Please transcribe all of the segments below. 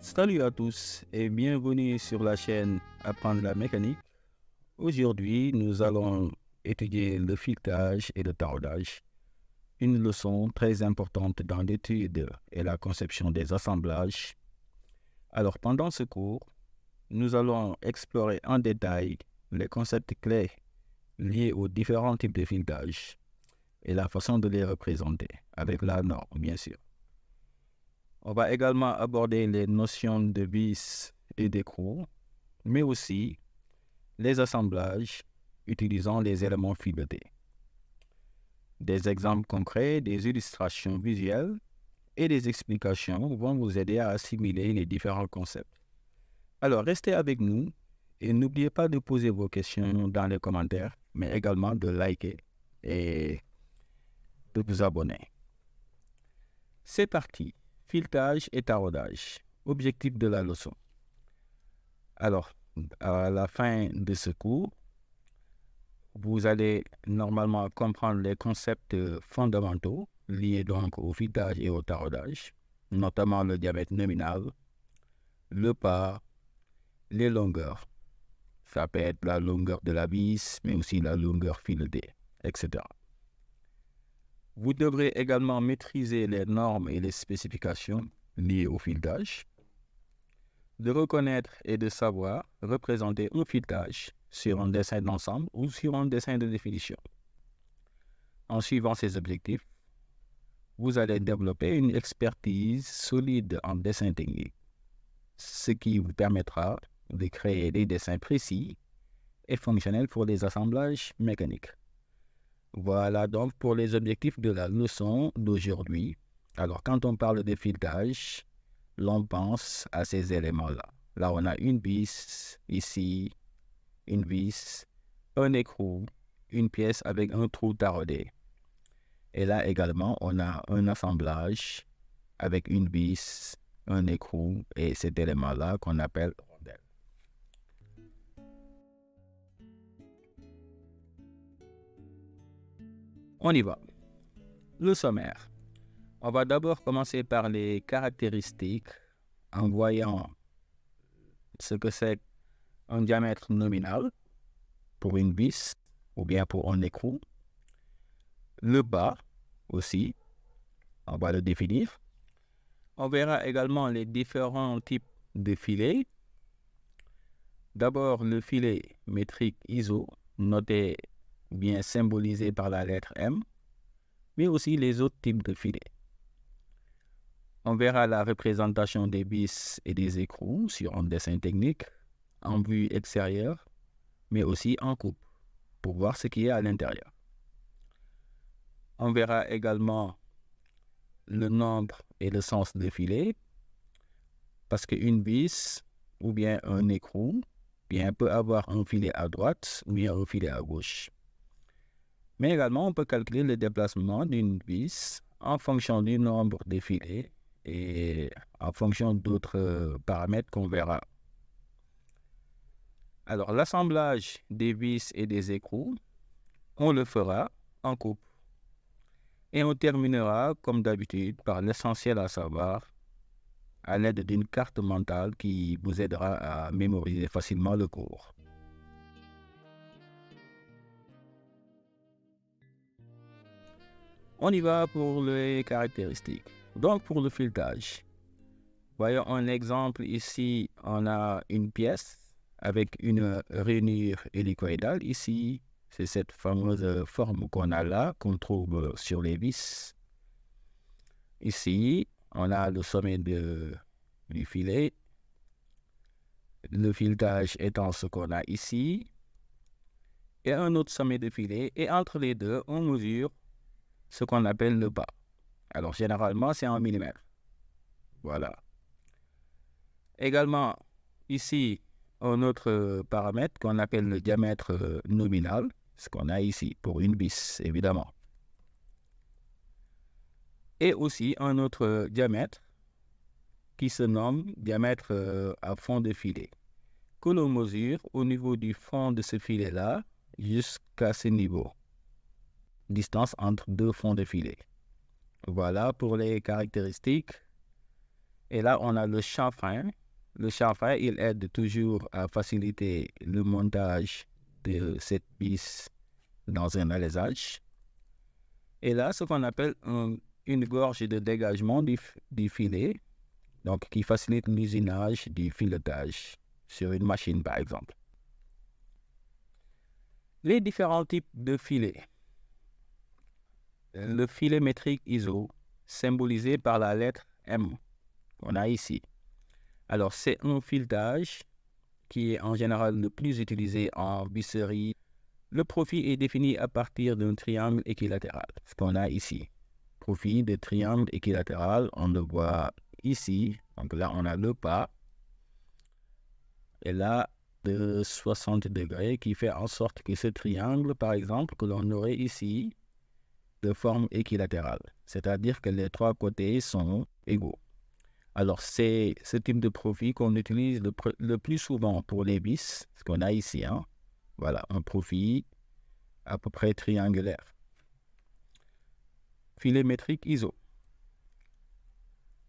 Salut à tous et bienvenue sur la chaîne Apprendre la mécanique. Aujourd'hui, nous allons étudier le filetage et le taraudage, une leçon très importante dans l'étude et la conception des assemblages. Alors, pendant ce cours, nous allons explorer en détail les concepts clés liés aux différents types de filtrage et la façon de les représenter, avec la norme, bien sûr. On va également aborder les notions de vis et d'écrou, mais aussi les assemblages utilisant les éléments filetés. Des exemples concrets, des illustrations visuelles et des explications vont vous aider à assimiler les différents concepts. Alors, restez avec nous et n'oubliez pas de poser vos questions mm. dans les commentaires, mais également de liker et de vous abonner. C'est parti. Filetage et taraudage. Objectif de la leçon. Alors, à la fin de ce cours, vous allez normalement comprendre les concepts fondamentaux liés donc au filetage et au taraudage, notamment le diamètre nominal, le pas, les longueurs. Ça peut être la longueur de la vis, mais aussi la longueur filetée, etc. Vous devrez également maîtriser les normes et les spécifications liées au filetage, de reconnaître et de savoir représenter un filetage sur un dessin d'ensemble ou sur un dessin de définition. En suivant ces objectifs, vous allez développer une expertise solide en dessin technique, ce qui vous permettra de créer des dessins précis et fonctionnels pour les assemblages mécaniques. Voilà donc pour les objectifs de la leçon d'aujourd'hui. Alors quand on parle de filetage, l'on pense à ces éléments-là. Là, on a une vis, ici, une vis, un écrou, une pièce avec un trou taraudé. Et là également, on a un assemblage avec une vis, un écrou et cet élément-là qu'on appelle On y va. Le sommaire. On va d'abord commencer par les caractéristiques en voyant ce que c'est un diamètre nominal pour une vis ou bien pour un écrou. Le bas aussi, on va le définir. On verra également les différents types de filets. D'abord, le filet métrique ISO, noté bien symbolisé par la lettre M, mais aussi les autres types de filets. On verra la représentation des vis et des écrous sur un dessin technique, en vue extérieure, mais aussi en coupe, pour voir ce qui est à l'intérieur. On verra également le nombre et le sens des filets, parce qu'une vis ou bien un écrou bien peut avoir un filet à droite ou bien un filet à gauche. Mais également, on peut calculer le déplacement d'une vis en fonction du nombre des filets et en fonction d'autres euh, paramètres qu'on verra. Alors, l'assemblage des vis et des écrous, on le fera en coupe Et on terminera, comme d'habitude, par l'essentiel à savoir, à l'aide d'une carte mentale qui vous aidera à mémoriser facilement le cours. On y va pour les caractéristiques. Donc pour le filetage, voyons un exemple ici, on a une pièce avec une rainure hélicoïdale. Ici, c'est cette fameuse forme qu'on a là, qu'on trouve sur les vis. Ici, on a le sommet de, du filet. Le filetage étant ce qu'on a ici. Et un autre sommet de filet. Et entre les deux, on mesure ce qu'on appelle le bas. Alors généralement, c'est un millimètre Voilà. Également, ici, un autre euh, paramètre qu'on appelle le diamètre euh, nominal, ce qu'on a ici pour une bis, évidemment. Et aussi un autre euh, diamètre qui se nomme diamètre à fond de filet, que l'on mesure au niveau du fond de ce filet-là jusqu'à ce niveau distance entre deux fonds de filet. Voilà pour les caractéristiques. Et là, on a le chanfrein. Le chanfrein, il aide toujours à faciliter le montage de cette piste dans un alésage. Et là, ce qu'on appelle une gorge de dégagement du, du filet, donc qui facilite l'usinage du filetage sur une machine, par exemple. Les différents types de filets le filet métrique ISO, symbolisé par la lettre M qu'on a ici. Alors, c'est un filetage qui est en général le plus utilisé en visserie. Le profit est défini à partir d'un triangle équilatéral, ce qu'on a ici. Profit de triangle équilatéral, on le voit ici. Donc là, on a le pas. Et là, de 60 degrés, qui fait en sorte que ce triangle, par exemple, que l'on aurait ici, de forme équilatérale, c'est-à-dire que les trois côtés sont égaux. Alors, c'est ce type de profit qu'on utilise le, plus souvent pour les vis, ce qu'on a ici. Hein. Voilà, un profil à peu près triangulaire. Filet métrique ISO.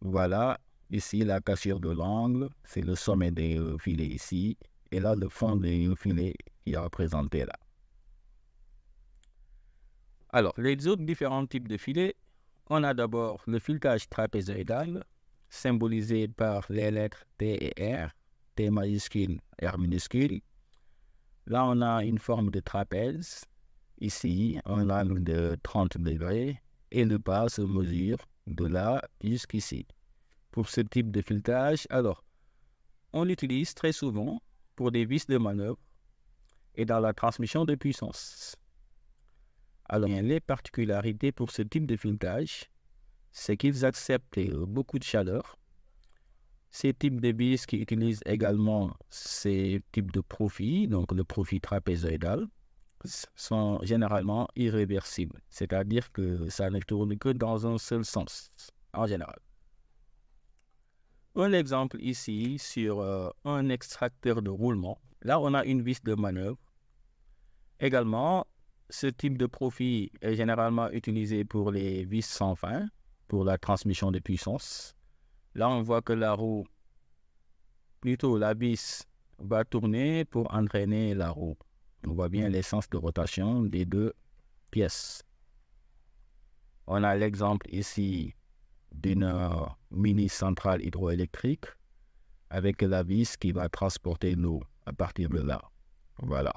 Voilà, ici la cassure de l'angle, c'est le sommet des euh, filets ici, et là le fond des euh, filets qui est représenté là. Alors, les autres différents types de filets, on a d'abord le filetage trapézoïdal, symbolisé par les lettres T et R, T majuscule, R minuscule. Là, on a une forme de trapèze. Ici, un angle de 30 degrés et le pas se mesure de là jusqu'ici. Pour ce type de filetage, alors, on l'utilise très souvent pour des vis de manœuvre et dans la transmission de puissance. Alors, les particularités pour ce type de filetage, c'est qu'ils acceptent euh, beaucoup de chaleur. Ces types de vis qui utilisent également ces types de profils, donc le profil trapézoïdal, sont généralement irréversibles, c'est-à-dire que ça ne tourne que dans un seul sens, en général. Un exemple ici sur euh, un extracteur de roulement. Là, on a une vis de manœuvre. Également, ce type de profil est généralement utilisé pour les vis sans fin, pour la transmission de puissance. Là, on voit que la roue, plutôt la vis, va tourner pour entraîner la roue. On voit bien l'essence de rotation des deux pièces. On a l'exemple ici d'une euh, mini centrale hydroélectrique avec la vis qui va transporter l'eau à partir de là. Voilà.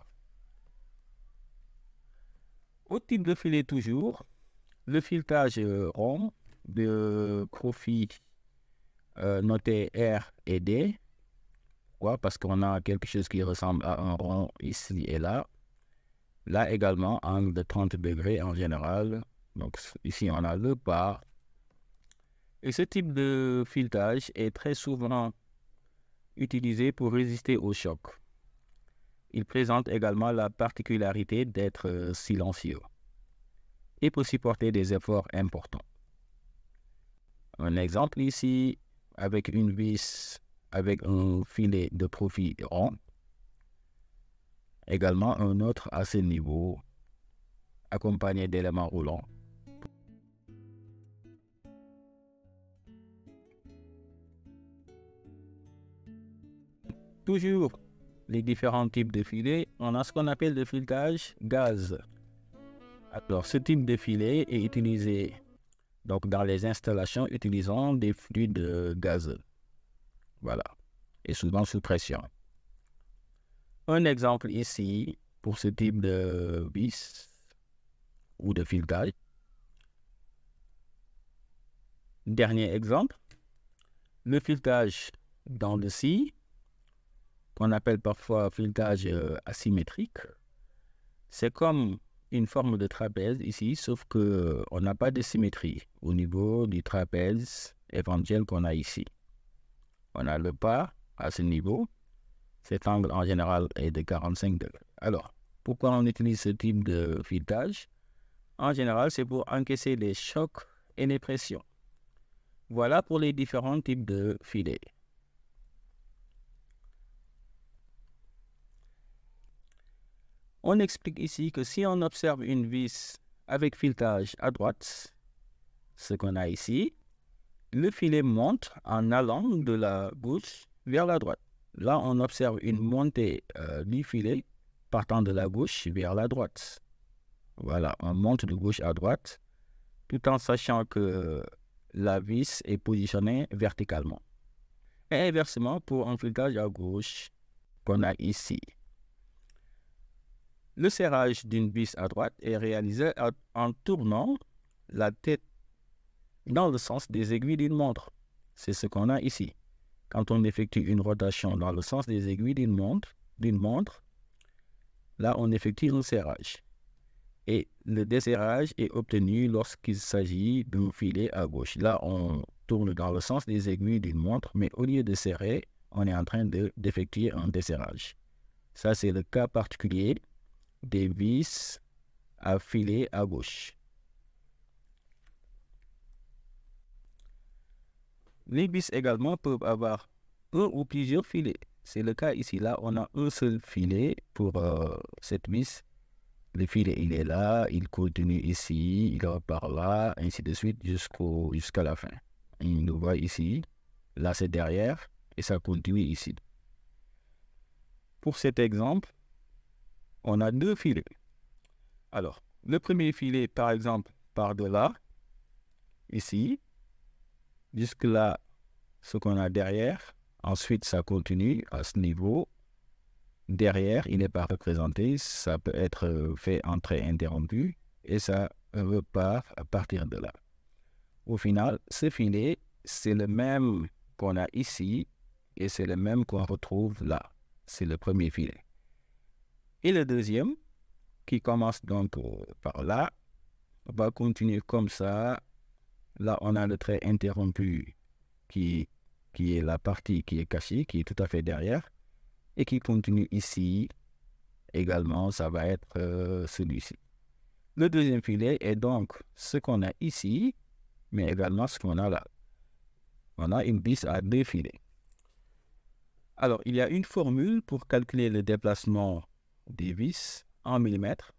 Autre type de filet toujours, le filetage euh, rond de profit euh, noté R et D. Parce qu'on a quelque chose qui ressemble à un rond ici et là. Là également, angle de 30 degrés en général. Donc ici, on a le pas. Et ce type de filetage est très souvent utilisé pour résister au choc. Il présente également la particularité d'être euh, silencieux et peut supporter des efforts importants. Un exemple ici, avec une vis, avec un filet de profil rond. Également un autre à ce niveau, accompagné d'éléments roulants. Toujours les différents types de filets, on a ce qu'on appelle le filetage gaz. Alors, ce type de filet est utilisé donc, dans les installations utilisant des fluides gaz. Voilà. Et souvent sous pression. Un exemple ici pour ce type de vis ou de filetage. Dernier exemple, le filetage dans le scie qu'on appelle parfois filetage euh, asymétrique. C'est comme une forme de trapèze ici, sauf que euh, on n'a pas de symétrie au niveau du trapèze éventuel qu'on a ici. On a le pas à ce niveau. Cet angle en général est de 45 degrés. Alors, pourquoi on utilise ce type de filetage En général, c'est pour encaisser les chocs et les pressions. Voilà pour les différents types de filets. on explique ici que si on observe une vis avec filetage à droite, ce qu'on a ici, le filet monte en allant de la gauche vers la droite. Là, on observe une montée euh, du filet partant de la gauche vers la droite. Voilà, on monte de gauche à droite, tout en sachant que la vis est positionnée verticalement. Et inversement, pour un filetage à gauche qu'on a ici. Le serrage d'une vis à droite est réalisé en tournant la tête dans le sens des aiguilles d'une montre. C'est ce qu'on a ici. Quand on effectue une rotation dans le sens des aiguilles d'une montre, d'une montre, là on effectue un serrage. Et le desserrage est obtenu lorsqu'il s'agit d'un filet à gauche. Là on tourne dans le sens des aiguilles d'une montre, mais au lieu de serrer, on est en train d'effectuer un desserrage. Ça c'est le cas particulier des vis à filet à gauche. Les vis également peuvent avoir un ou plusieurs filets. C'est le cas ici. Là, on a un seul filet pour euh, cette vis. Le filet, il est là, il continue ici, il repart là, ainsi de suite jusqu'à la fin. Il nous voit ici, là c'est derrière, et ça continue ici. Pour cet exemple, on a deux filets. Alors, le premier filet, par exemple, par de là, ici, jusque là, ce qu'on a derrière. Ensuite, ça continue à ce niveau. Derrière, il n'est pas représenté. Ça peut être euh, fait entrer, interrompu et ça repart à partir de là. Au final, ce filet, c'est le même qu'on a ici et c'est le même qu'on retrouve là. C'est le premier filet. Et le deuxième, qui commence donc euh, par là, va continuer comme ça. Là, on a le trait interrompu qui, qui est la partie qui est cachée, qui est tout à fait derrière, et qui continue ici. Également, ça va être euh, celui-ci. Le deuxième filet est donc ce qu'on a ici, mais également ce qu'on a là. On a une bise à deux filets. Alors, il y a une formule pour calculer le déplacement des vis en millimètres.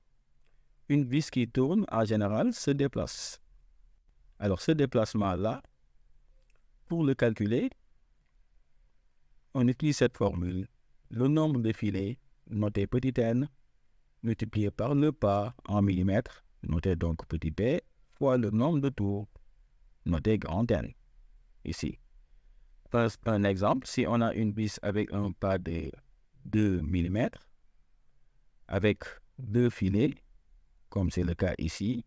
Une vis qui tourne, en général, se déplace. Alors, ce déplacement-là, pour le calculer, on utilise cette formule. Le nombre de filets, noté petit n, multiplié par le pas en millimètres, noté donc petit p, fois le nombre de tours, noté grand N. Ici. un exemple, si on a une vis avec un pas de 2 mm, avec deux filets, comme c'est le cas ici,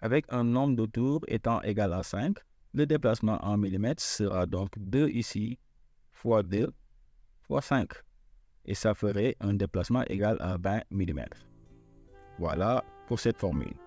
avec un nombre de tours étant égal à 5. Le déplacement en millimètres sera donc 2 ici, fois 2, fois 5. Et ça ferait un déplacement égal à 20 mm. Voilà pour cette formule.